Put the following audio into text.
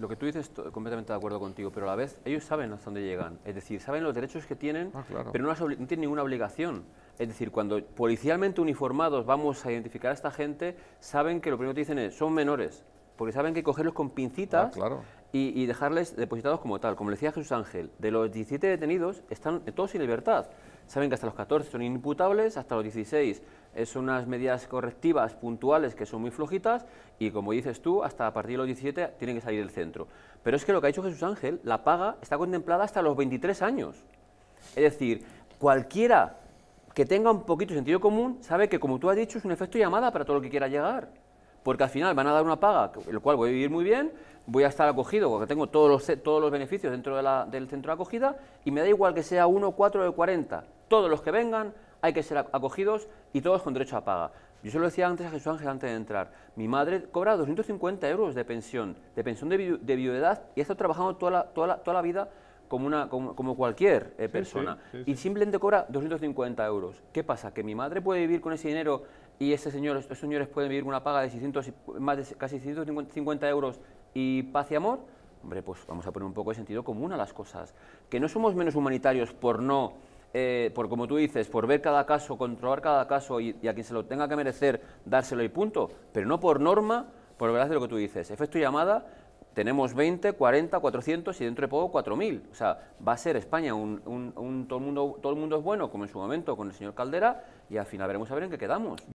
lo que tú dices, estoy completamente de acuerdo contigo, pero a la vez ellos saben hasta dónde llegan. Es decir, saben los derechos que tienen, ah, pero no, tienen ninguna obligación. Es decir, cuando policialmente uniformados vamos a identificar a esta gente, saben que lo primero que dicen es, son menores, porque saben que cogerlos con pincitas ah, y, y, dejarles depositados como tal. Como le decía Jesús Ángel, de los 17 detenidos, están todos sin libertad saben que hasta los 14 son imputables hasta los 16 son unas medidas correctivas puntuales que son muy flojitas y como dices tú, hasta a partir de los 17 tienen que salir del centro. Pero es que lo que ha dicho Jesús Ángel, la paga está contemplada hasta los 23 años. Es decir, cualquiera que tenga un poquito de sentido común sabe que, como tú has dicho, es un efecto llamada para todo lo que quiera llegar. Porque al final van a dar una paga, lo cual voy a vivir muy bien, voy a estar acogido, porque tengo todos los, todos los beneficios dentro del centro de acogida, y me da igual que sea 1, 4 o 40 todos los que vengan hay que ser acogidos y todos con derecho a paga. Yo se lo decía antes a Jesús Ángel antes de entrar. Mi madre cobra 250 euros de pensión, de pensión de, viudedad y ha estado trabajando toda la, toda vida como, una, como, cualquier eh, persona. y simplemente cobra 250 euros. ¿Qué pasa? ¿Que mi madre puede vivir con ese dinero y ese señor, estos señores pueden vivir con una paga de 600, de casi 650 euros y paz y amor? Hombre, pues vamos a poner un poco de sentido común a las cosas. Que no somos menos humanitarios por no eh, por como tú dices, por ver cada caso, controlar cada caso y, a quien se lo tenga que merecer, dárselo y punto, pero no por norma, por verdad de lo que tú dices. Efecto llamada, tenemos 20, 40, 400 y dentro de poco 4.000. O sea, va a ser España un, un, todo, el mundo, todo el mundo es bueno, como en su momento con el señor Caldera, y al final veremos a ver en qué quedamos.